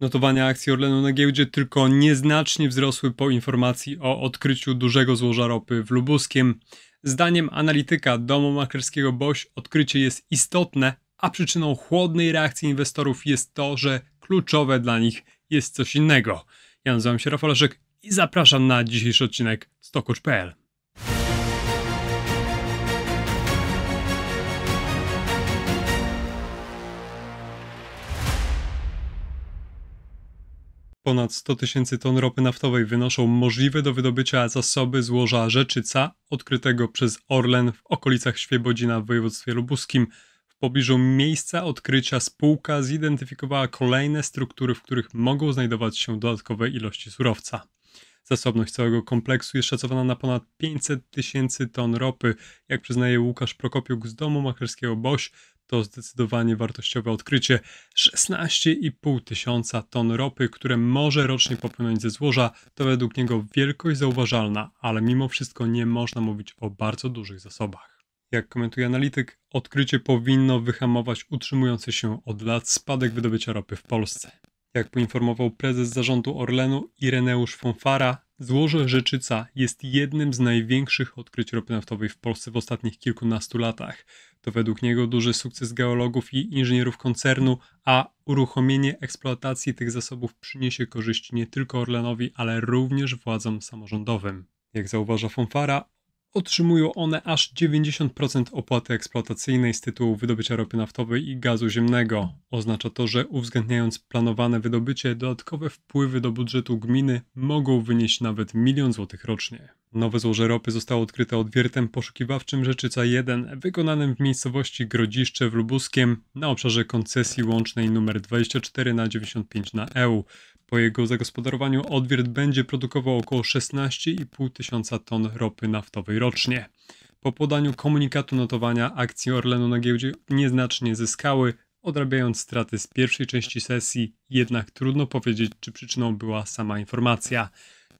Notowania akcji Orlenu na giełdzie tylko nieznacznie wzrosły po informacji o odkryciu dużego złoża ropy w Lubuskiem. Zdaniem analityka domu maklerskiego Boś odkrycie jest istotne, a przyczyną chłodnej reakcji inwestorów jest to, że kluczowe dla nich jest coś innego. Ja nazywam się Rafał Leszek i zapraszam na dzisiejszy odcinek Stokocz.pl. ponad 100 tysięcy ton ropy naftowej wynoszą możliwe do wydobycia zasoby złoża Rzeczyca, odkrytego przez Orlen w okolicach Świebodzina w województwie lubuskim. W pobliżu miejsca odkrycia spółka zidentyfikowała kolejne struktury, w których mogą znajdować się dodatkowe ilości surowca. Zasobność całego kompleksu jest szacowana na ponad 500 tysięcy ton ropy. Jak przyznaje Łukasz Prokopiuk z domu maklerskiego Boś, to zdecydowanie wartościowe odkrycie 16,5 tysiąca ton ropy, które może rocznie popłynąć ze złoża, to według niego wielkość zauważalna, ale mimo wszystko nie można mówić o bardzo dużych zasobach. Jak komentuje analityk, odkrycie powinno wyhamować utrzymujący się od lat spadek wydobycia ropy w Polsce. Jak poinformował prezes zarządu Orlenu Ireneusz Fonfara, złoże rzeczyca jest jednym z największych odkryć ropy naftowej w Polsce w ostatnich kilkunastu latach. To według niego duży sukces geologów i inżynierów koncernu, a uruchomienie eksploatacji tych zasobów przyniesie korzyści nie tylko Orlenowi, ale również władzom samorządowym. Jak zauważa Fonfara, otrzymują one aż 90% opłaty eksploatacyjnej z tytułu wydobycia ropy naftowej i gazu ziemnego. Oznacza to, że uwzględniając planowane wydobycie, dodatkowe wpływy do budżetu gminy mogą wynieść nawet milion złotych rocznie. Nowe złoże ropy zostało odkryte odwiertem poszukiwawczym Rzeczyca 1 wykonanym w miejscowości Grodziszcze w Lubuskiem na obszarze koncesji łącznej nr 24 na 95 na EU. Po jego zagospodarowaniu odwiert będzie produkował około 16,5 tysiąca ton ropy naftowej rocznie. Po podaniu komunikatu notowania akcje Orlenu na giełdzie nieznacznie zyskały, odrabiając straty z pierwszej części sesji, jednak trudno powiedzieć, czy przyczyną była sama informacja.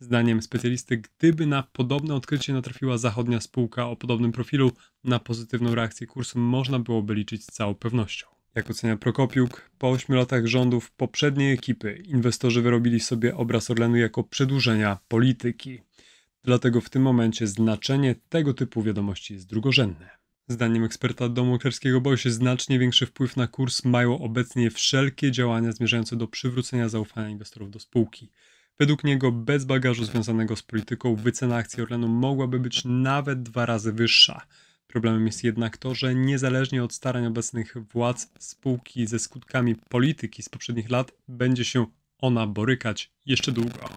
Zdaniem specjalisty, gdyby na podobne odkrycie natrafiła zachodnia spółka o podobnym profilu, na pozytywną reakcję kursu można byłoby liczyć z całą pewnością. Jak ocenia Prokopiuk, po 8 latach rządów poprzedniej ekipy inwestorzy wyrobili sobie obraz Orlenu jako przedłużenia polityki. Dlatego w tym momencie znaczenie tego typu wiadomości jest drugorzędne. Zdaniem eksperta domu oklerskiego boi się znacznie większy wpływ na kurs mają obecnie wszelkie działania zmierzające do przywrócenia zaufania inwestorów do spółki. Według niego bez bagażu związanego z polityką wycena akcji Orlenu mogłaby być nawet dwa razy wyższa. Problemem jest jednak to, że niezależnie od starań obecnych władz spółki ze skutkami polityki z poprzednich lat będzie się ona borykać jeszcze długo.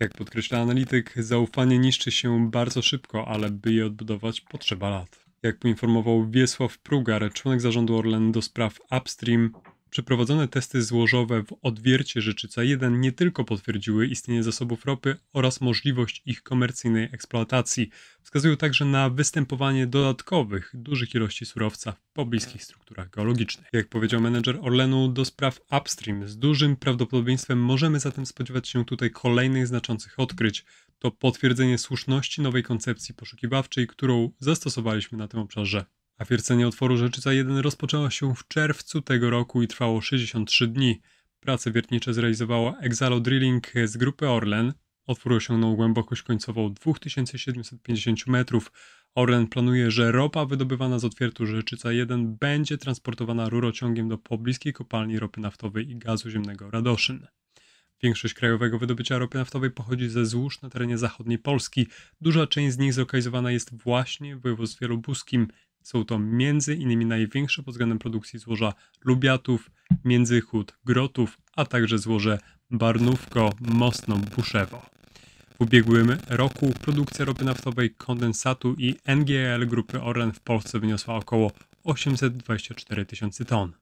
Jak podkreśla analityk, zaufanie niszczy się bardzo szybko, ale by je odbudować potrzeba lat. Jak poinformował Wiesław Prugar, członek zarządu Orlen do spraw Upstream, Przeprowadzone testy złożowe w odwiercie rzeczyca 1 nie tylko potwierdziły istnienie zasobów ropy oraz możliwość ich komercyjnej eksploatacji, wskazują także na występowanie dodatkowych dużych ilości surowca w pobliskich strukturach geologicznych. Jak powiedział menedżer Orlenu do spraw upstream, z dużym prawdopodobieństwem możemy zatem spodziewać się tutaj kolejnych znaczących odkryć. To potwierdzenie słuszności nowej koncepcji poszukiwawczej, którą zastosowaliśmy na tym obszarze. Afiercenie otworu Rzeczyca 1 rozpoczęło się w czerwcu tego roku i trwało 63 dni. Prace wiertnicze zrealizowała Exalo Drilling z grupy Orlen. Otwór osiągnął głębokość końcową 2750 metrów. Orlen planuje, że ropa wydobywana z otwiertu Rzeczyca 1 będzie transportowana rurociągiem do pobliskiej kopalni ropy naftowej i gazu ziemnego Radoszyn. Większość krajowego wydobycia ropy naftowej pochodzi ze złóż na terenie zachodniej Polski. Duża część z nich zlokalizowana jest właśnie w województwie lubuskim – są to między innymi największe pod względem produkcji złoża Lubiatów, Międzychód, Grotów, a także złoże Barnówko, Mosno, Buszewo. W ubiegłym roku produkcja ropy naftowej, kondensatu i NGL grupy Orlen w Polsce wyniosła około 824 tysięcy ton.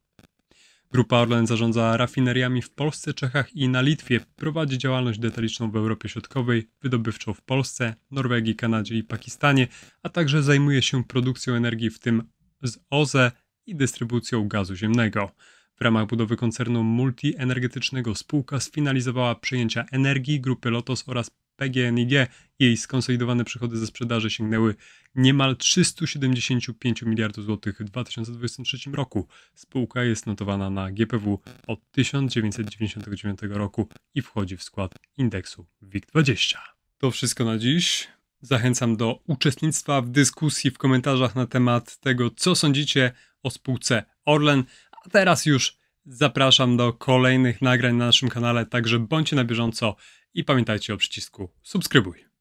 Grupa Orlen zarządza rafineriami w Polsce, Czechach i na Litwie. Prowadzi działalność detaliczną w Europie Środkowej, wydobywczą w Polsce, Norwegii, Kanadzie i Pakistanie, a także zajmuje się produkcją energii, w tym z OZE i dystrybucją gazu ziemnego. W ramach budowy koncernu multienergetycznego spółka sfinalizowała przejęcia energii grupy Lotos oraz PGNiG. Jej skonsolidowane przychody ze sprzedaży sięgnęły niemal 375 miliardów złotych w 2023 roku. Spółka jest notowana na GPW od 1999 roku i wchodzi w skład indeksu WIG20. To wszystko na dziś. Zachęcam do uczestnictwa w dyskusji w komentarzach na temat tego, co sądzicie o spółce Orlen. A teraz już zapraszam do kolejnych nagrań na naszym kanale, także bądźcie na bieżąco i pamiętajcie o przycisku subskrybuj.